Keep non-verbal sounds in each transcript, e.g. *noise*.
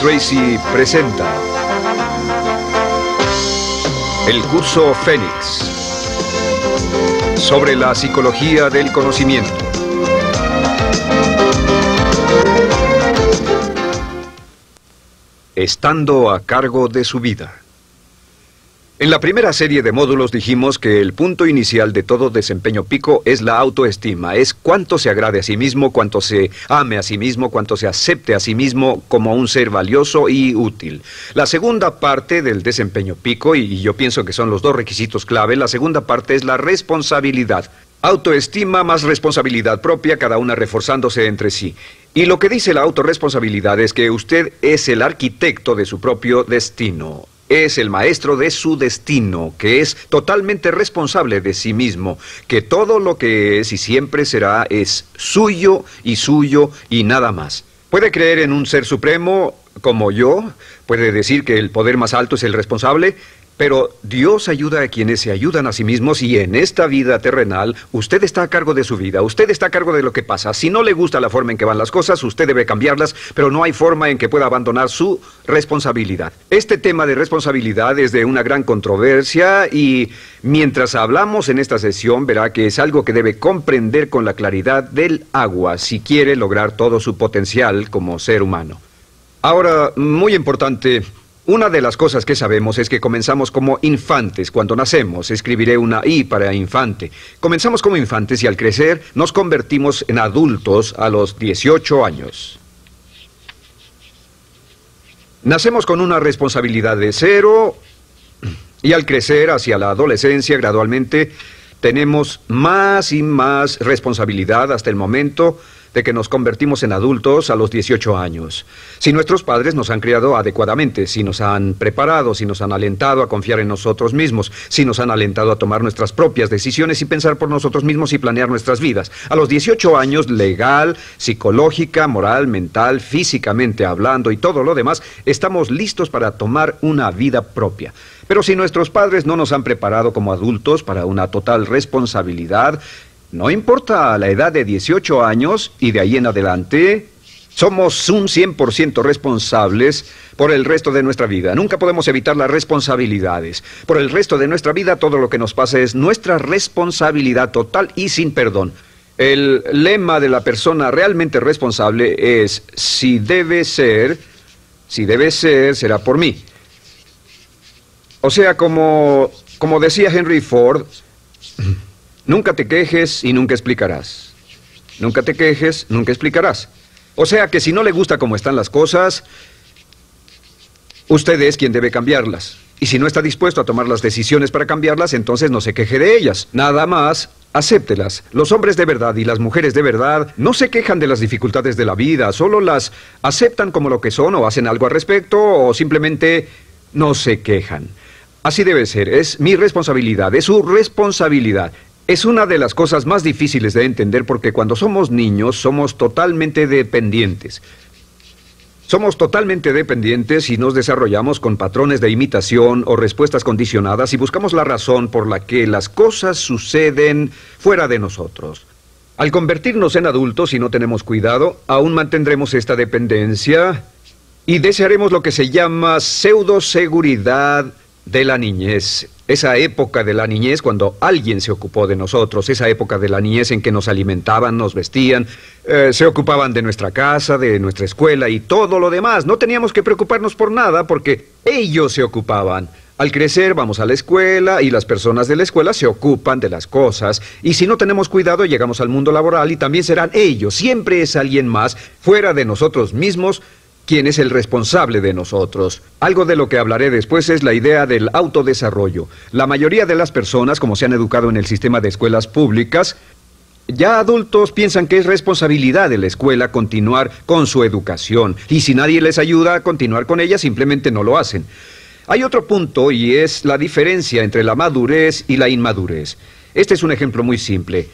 Tracy presenta El curso Fénix sobre la psicología del conocimiento. Estando a cargo de su vida. En la primera serie de módulos dijimos que el punto inicial de todo desempeño pico es la autoestima, es cuánto se agrade a sí mismo, cuánto se ame a sí mismo, cuánto se acepte a sí mismo como un ser valioso y útil. La segunda parte del desempeño pico, y yo pienso que son los dos requisitos clave, la segunda parte es la responsabilidad. Autoestima más responsabilidad propia, cada una reforzándose entre sí. Y lo que dice la autorresponsabilidad es que usted es el arquitecto de su propio destino. Es el maestro de su destino, que es totalmente responsable de sí mismo, que todo lo que es y siempre será es suyo y suyo y nada más. Puede creer en un ser supremo como yo, puede decir que el poder más alto es el responsable, pero Dios ayuda a quienes se ayudan a sí mismos y en esta vida terrenal usted está a cargo de su vida, usted está a cargo de lo que pasa. Si no le gusta la forma en que van las cosas, usted debe cambiarlas, pero no hay forma en que pueda abandonar su responsabilidad. Este tema de responsabilidad es de una gran controversia y mientras hablamos en esta sesión verá que es algo que debe comprender con la claridad del agua si quiere lograr todo su potencial como ser humano. Ahora, muy importante, una de las cosas que sabemos es que comenzamos como infantes cuando nacemos. Escribiré una I para infante. Comenzamos como infantes y al crecer nos convertimos en adultos a los 18 años. Nacemos con una responsabilidad de cero y al crecer hacia la adolescencia gradualmente tenemos más y más responsabilidad hasta el momento de que nos convertimos en adultos a los 18 años. Si nuestros padres nos han criado adecuadamente, si nos han preparado, si nos han alentado a confiar en nosotros mismos, si nos han alentado a tomar nuestras propias decisiones y pensar por nosotros mismos y planear nuestras vidas. A los 18 años, legal, psicológica, moral, mental, físicamente hablando y todo lo demás, estamos listos para tomar una vida propia. Pero si nuestros padres no nos han preparado como adultos para una total responsabilidad, no importa la edad de 18 años y de ahí en adelante, somos un 100% responsables por el resto de nuestra vida. Nunca podemos evitar las responsabilidades. Por el resto de nuestra vida, todo lo que nos pasa es nuestra responsabilidad total y sin perdón. El lema de la persona realmente responsable es, si debe ser, si debe ser, será por mí. O sea, como, como decía Henry Ford, Nunca te quejes y nunca explicarás. Nunca te quejes, nunca explicarás. O sea que si no le gusta cómo están las cosas, usted es quien debe cambiarlas. Y si no está dispuesto a tomar las decisiones para cambiarlas, entonces no se queje de ellas. Nada más, acéptelas. Los hombres de verdad y las mujeres de verdad no se quejan de las dificultades de la vida, solo las aceptan como lo que son o hacen algo al respecto o simplemente no se quejan. Así debe ser, es mi responsabilidad, es su responsabilidad. Es una de las cosas más difíciles de entender porque cuando somos niños somos totalmente dependientes. Somos totalmente dependientes y nos desarrollamos con patrones de imitación o respuestas condicionadas y buscamos la razón por la que las cosas suceden fuera de nosotros. Al convertirnos en adultos y no tenemos cuidado, aún mantendremos esta dependencia y desearemos lo que se llama pseudoseguridad de la niñez. Esa época de la niñez cuando alguien se ocupó de nosotros, esa época de la niñez en que nos alimentaban, nos vestían, eh, se ocupaban de nuestra casa, de nuestra escuela y todo lo demás. No teníamos que preocuparnos por nada porque ellos se ocupaban. Al crecer vamos a la escuela y las personas de la escuela se ocupan de las cosas y si no tenemos cuidado llegamos al mundo laboral y también serán ellos, siempre es alguien más, fuera de nosotros mismos, Quién es el responsable de nosotros. Algo de lo que hablaré después es la idea del autodesarrollo. La mayoría de las personas, como se han educado en el sistema de escuelas públicas, ya adultos piensan que es responsabilidad de la escuela continuar con su educación y si nadie les ayuda a continuar con ella simplemente no lo hacen. Hay otro punto y es la diferencia entre la madurez y la inmadurez. Este es un ejemplo muy simple.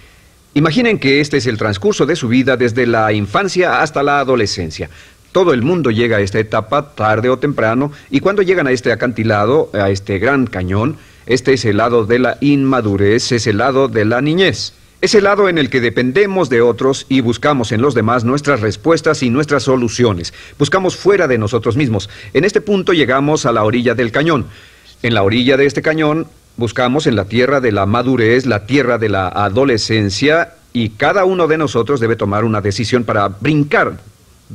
Imaginen que este es el transcurso de su vida desde la infancia hasta la adolescencia. Todo el mundo llega a esta etapa tarde o temprano y cuando llegan a este acantilado, a este gran cañón, este es el lado de la inmadurez, es el lado de la niñez. Es el lado en el que dependemos de otros y buscamos en los demás nuestras respuestas y nuestras soluciones. Buscamos fuera de nosotros mismos. En este punto llegamos a la orilla del cañón. En la orilla de este cañón buscamos en la tierra de la madurez, la tierra de la adolescencia y cada uno de nosotros debe tomar una decisión para brincar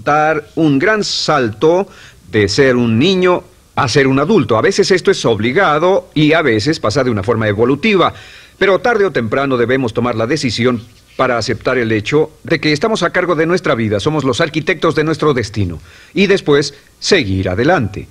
dar un gran salto de ser un niño a ser un adulto. A veces esto es obligado y a veces pasa de una forma evolutiva, pero tarde o temprano debemos tomar la decisión para aceptar el hecho de que estamos a cargo de nuestra vida, somos los arquitectos de nuestro destino y después seguir adelante.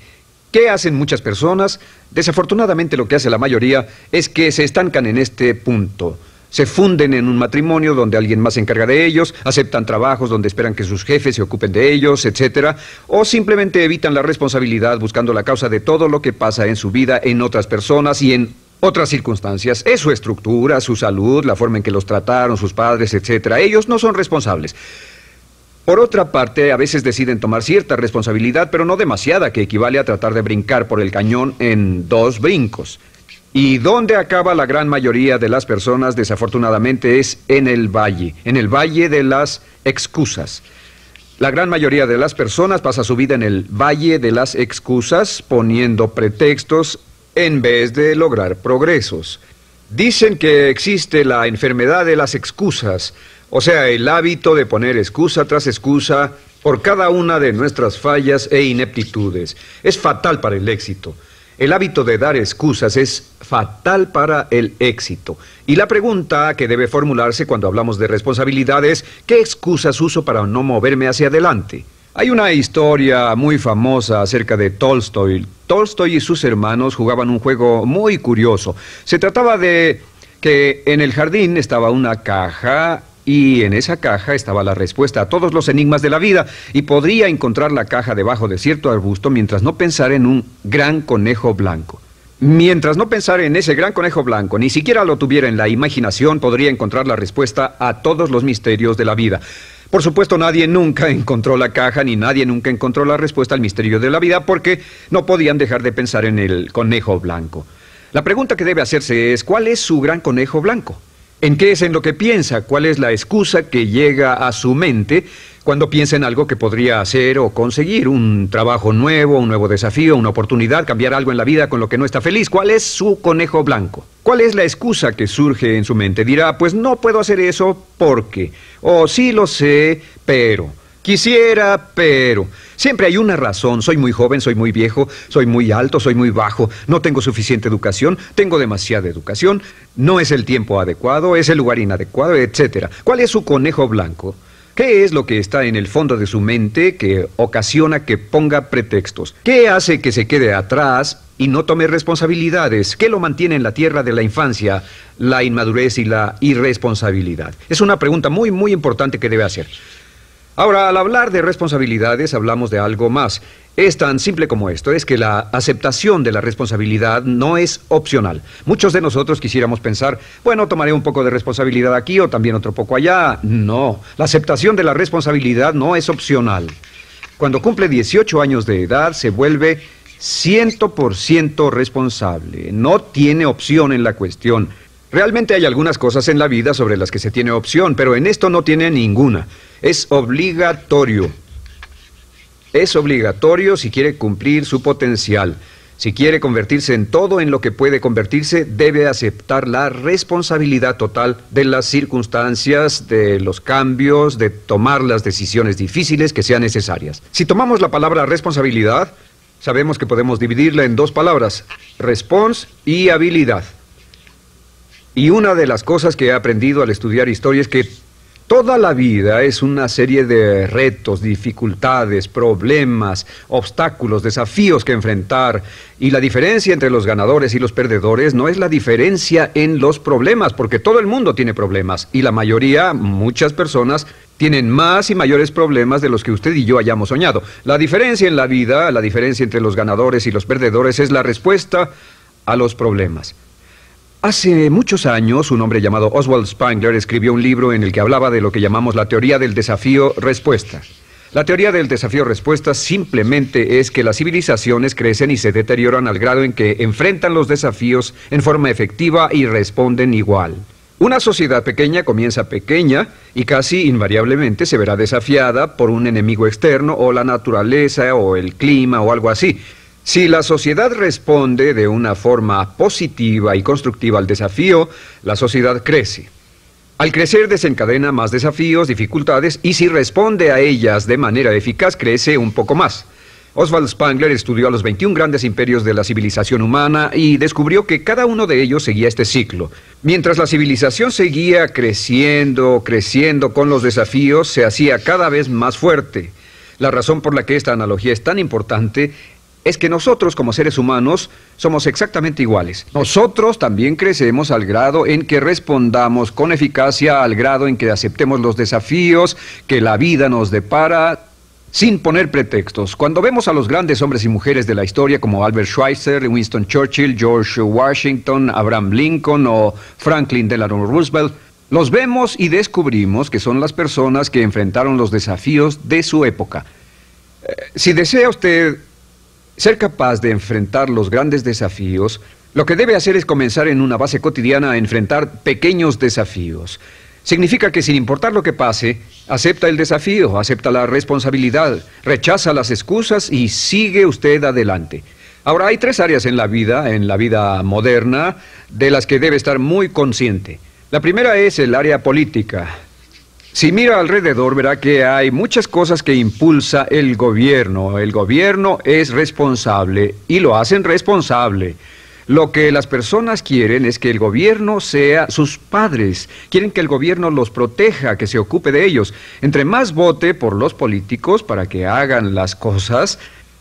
¿Qué hacen muchas personas? Desafortunadamente lo que hace la mayoría es que se estancan en este punto. Se funden en un matrimonio donde alguien más se encarga de ellos, aceptan trabajos donde esperan que sus jefes se ocupen de ellos, etc. O simplemente evitan la responsabilidad buscando la causa de todo lo que pasa en su vida, en otras personas y en otras circunstancias. Es su estructura, su salud, la forma en que los trataron, sus padres, etc. Ellos no son responsables. Por otra parte, a veces deciden tomar cierta responsabilidad, pero no demasiada, que equivale a tratar de brincar por el cañón en dos brincos. Y dónde acaba la gran mayoría de las personas, desafortunadamente, es en el valle, en el valle de las excusas. La gran mayoría de las personas pasa su vida en el valle de las excusas, poniendo pretextos en vez de lograr progresos. Dicen que existe la enfermedad de las excusas, o sea, el hábito de poner excusa tras excusa por cada una de nuestras fallas e ineptitudes. Es fatal para el éxito. El hábito de dar excusas es fatal para el éxito. Y la pregunta que debe formularse cuando hablamos de responsabilidad es, ¿qué excusas uso para no moverme hacia adelante? Hay una historia muy famosa acerca de Tolstoy. Tolstoy y sus hermanos jugaban un juego muy curioso. Se trataba de que en el jardín estaba una caja y en esa caja estaba la respuesta a todos los enigmas de la vida, y podría encontrar la caja debajo de cierto arbusto mientras no pensara en un gran conejo blanco. Mientras no pensara en ese gran conejo blanco, ni siquiera lo tuviera en la imaginación, podría encontrar la respuesta a todos los misterios de la vida. Por supuesto, nadie nunca *laughs* encontró la caja, ni nadie nunca encontró la respuesta al misterio de la vida, porque no podían dejar de pensar en el conejo blanco. La pregunta que debe hacerse es, ¿cuál es su gran conejo blanco? en qué es en lo que piensa, cuál es la excusa que llega a su mente cuando piensa en algo que podría hacer o conseguir, un trabajo nuevo, un nuevo desafío, una oportunidad, cambiar algo en la vida con lo que no está feliz. ¿Cuál es su conejo blanco? ¿Cuál es la excusa que surge en su mente? Dirá, pues no puedo hacer eso porque, o sí lo sé, pero... Quisiera, pero... Siempre hay una razón. Soy muy joven, soy muy viejo, soy muy alto, soy muy bajo, no tengo suficiente educación, tengo demasiada educación, no es el tiempo adecuado, es el lugar inadecuado, etcétera... ¿Cuál es su conejo blanco? ¿Qué es lo que está en el fondo de su mente que ocasiona que ponga pretextos? ¿Qué hace que se quede atrás y no tome responsabilidades? ¿Qué lo mantiene en la tierra de la infancia, la inmadurez y la irresponsabilidad? Es una pregunta muy, muy importante que debe hacer. Ahora, al hablar de responsabilidades, hablamos de algo más. Es tan simple como esto, es que la aceptación de la responsabilidad no es opcional. Muchos de nosotros quisiéramos pensar, bueno, tomaré un poco de responsabilidad aquí o también otro poco allá. No, la aceptación de la responsabilidad no es opcional. Cuando cumple 18 años de edad, se vuelve 100% responsable. No tiene opción en la cuestión. Realmente hay algunas cosas en la vida sobre las que se tiene opción, pero en esto no tiene ninguna. Es obligatorio. Es obligatorio si quiere cumplir su potencial. Si quiere convertirse en todo en lo que puede convertirse, debe aceptar la responsabilidad total de las circunstancias, de los cambios, de tomar las decisiones difíciles que sean necesarias. Si tomamos la palabra responsabilidad, sabemos que podemos dividirla en dos palabras, response y habilidad. Y una de las cosas que he aprendido al estudiar historia es que toda la vida es una serie de retos, dificultades, problemas, obstáculos, desafíos que enfrentar. Y la diferencia entre los ganadores y los perdedores no es la diferencia en los problemas, porque todo el mundo tiene problemas. Y la mayoría, muchas personas, tienen más y mayores problemas de los que usted y yo hayamos soñado. La diferencia en la vida, la diferencia entre los ganadores y los perdedores es la respuesta a los problemas. Hace muchos años, un hombre llamado Oswald Spangler escribió un libro en el que hablaba de lo que llamamos la teoría del desafío-respuesta. La teoría del desafío-respuesta simplemente es que las civilizaciones crecen y se deterioran al grado en que enfrentan los desafíos en forma efectiva y responden igual. Una sociedad pequeña comienza pequeña y casi invariablemente se verá desafiada por un enemigo externo o la naturaleza o el clima o algo así, si la sociedad responde de una forma positiva y constructiva al desafío, la sociedad crece. Al crecer desencadena más desafíos, dificultades y si responde a ellas de manera eficaz crece un poco más. Oswald Spangler estudió a los 21 grandes imperios de la civilización humana y descubrió que cada uno de ellos seguía este ciclo. Mientras la civilización seguía creciendo, creciendo con los desafíos, se hacía cada vez más fuerte. La razón por la que esta analogía es tan importante es que nosotros como seres humanos somos exactamente iguales. Nosotros también crecemos al grado en que respondamos con eficacia, al grado en que aceptemos los desafíos que la vida nos depara, sin poner pretextos. Cuando vemos a los grandes hombres y mujeres de la historia como Albert Schweitzer, Winston Churchill, George Washington, Abraham Lincoln o Franklin Delano Roosevelt, los vemos y descubrimos que son las personas que enfrentaron los desafíos de su época. Eh, si desea usted ser capaz de enfrentar los grandes desafíos, lo que debe hacer es comenzar en una base cotidiana a enfrentar pequeños desafíos. Significa que sin importar lo que pase, acepta el desafío, acepta la responsabilidad, rechaza las excusas y sigue usted adelante. Ahora, hay tres áreas en la vida, en la vida moderna, de las que debe estar muy consciente. La primera es el área política, si mira alrededor, verá que hay muchas cosas que impulsa el gobierno. El gobierno es responsable y lo hacen responsable. Lo que las personas quieren es que el gobierno sea sus padres, quieren que el gobierno los proteja, que se ocupe de ellos. Entre más vote por los políticos para que hagan las cosas,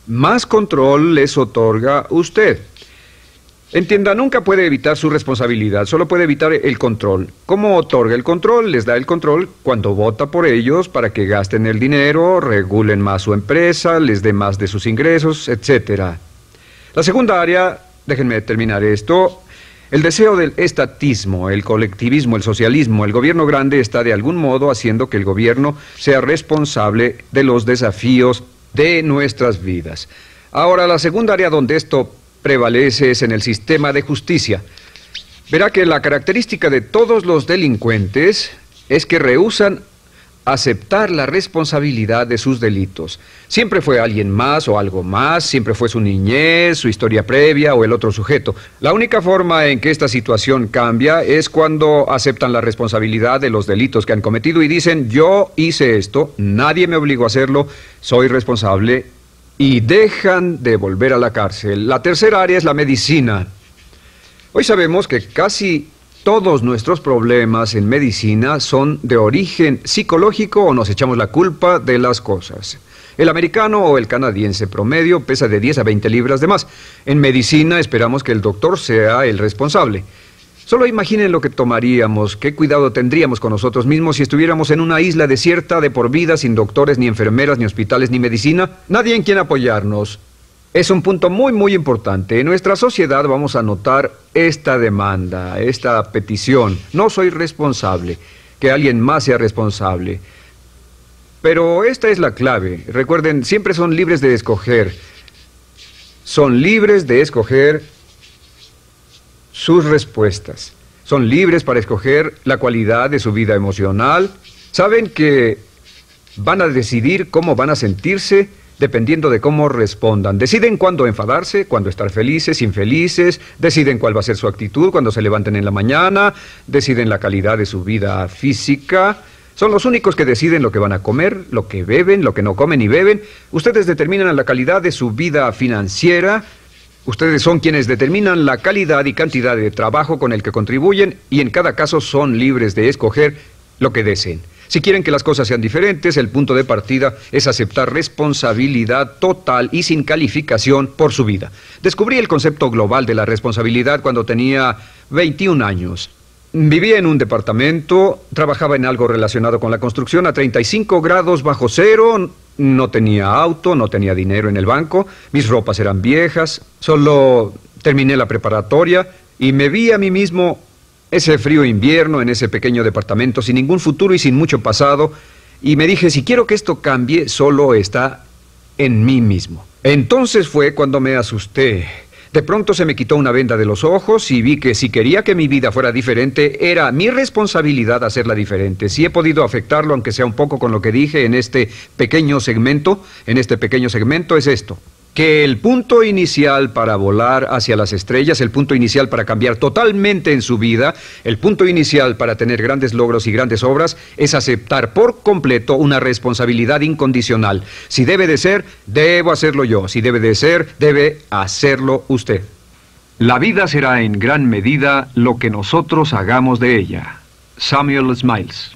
más control les otorga usted. Entienda, nunca puede evitar su responsabilidad, solo puede evitar el control. ¿Cómo otorga el control? Les da el control cuando vota por ellos para que gasten el dinero, regulen más su empresa, les dé más de sus ingresos, etc. La segunda área, déjenme terminar esto, el deseo del estatismo, el colectivismo, el socialismo, el gobierno grande está de algún modo haciendo que el gobierno sea responsable de los desafíos de nuestras vidas. Ahora, la segunda área donde esto prevalece en el sistema de justicia. Verá que la característica de todos los delincuentes es que rehusan aceptar la responsabilidad de sus delitos. Siempre fue alguien más o algo más, siempre fue su niñez, su historia previa o el otro sujeto. La única forma en que esta situación cambia es cuando aceptan la responsabilidad de los delitos que han cometido y dicen, yo hice esto, nadie me obligó a hacerlo, soy responsable y dejan de volver a la cárcel. La tercera área es la medicina. Hoy sabemos que casi todos nuestros problemas en medicina son de origen psicológico o nos echamos la culpa de las cosas. El americano o el canadiense promedio pesa de 10 a 20 libras de más. En medicina esperamos que el doctor sea el responsable. Solo imaginen lo que tomaríamos, qué cuidado tendríamos con nosotros mismos si estuviéramos en una isla desierta de por vida, sin doctores, ni enfermeras, ni hospitales, ni medicina, nadie en quien apoyarnos. Es un punto muy, muy importante. En nuestra sociedad vamos a notar esta demanda, esta petición. No soy responsable, que alguien más sea responsable. Pero esta es la clave. Recuerden, siempre son libres de escoger. Son libres de escoger sus respuestas. Son libres para escoger la cualidad de su vida emocional. Saben que van a decidir cómo van a sentirse dependiendo de cómo respondan. Deciden cuándo enfadarse, cuándo estar felices, infelices, deciden cuál va a ser su actitud cuando se levanten en la mañana, deciden la calidad de su vida física. Son los únicos que deciden lo que van a comer, lo que beben, lo que no comen y beben. Ustedes determinan la calidad de su vida financiera, Ustedes son quienes determinan la calidad y cantidad de trabajo con el que contribuyen y en cada caso son libres de escoger lo que deseen. Si quieren que las cosas sean diferentes, el punto de partida es aceptar responsabilidad total y sin calificación por su vida. Descubrí el concepto global de la responsabilidad cuando tenía 21 años. Vivía en un departamento, trabajaba en algo relacionado con la construcción a 35 grados bajo cero, no tenía auto, no tenía dinero en el banco, mis ropas eran viejas, solo terminé la preparatoria y me vi a mí mismo ese frío invierno en ese pequeño departamento sin ningún futuro y sin mucho pasado y me dije, si quiero que esto cambie, solo está en mí mismo. Entonces fue cuando me asusté de pronto se me quitó una venda de los ojos y vi que si quería que mi vida fuera diferente, era mi responsabilidad hacerla diferente. Si he podido afectarlo, aunque sea un poco con lo que dije en este pequeño segmento, en este pequeño segmento es esto que el punto inicial para volar hacia las estrellas, el punto inicial para cambiar totalmente en su vida, el punto inicial para tener grandes logros y grandes obras, es aceptar por completo una responsabilidad incondicional. Si debe de ser, debo hacerlo yo. Si debe de ser, debe hacerlo usted. La vida será en gran medida lo que nosotros hagamos de ella. Samuel Smiles.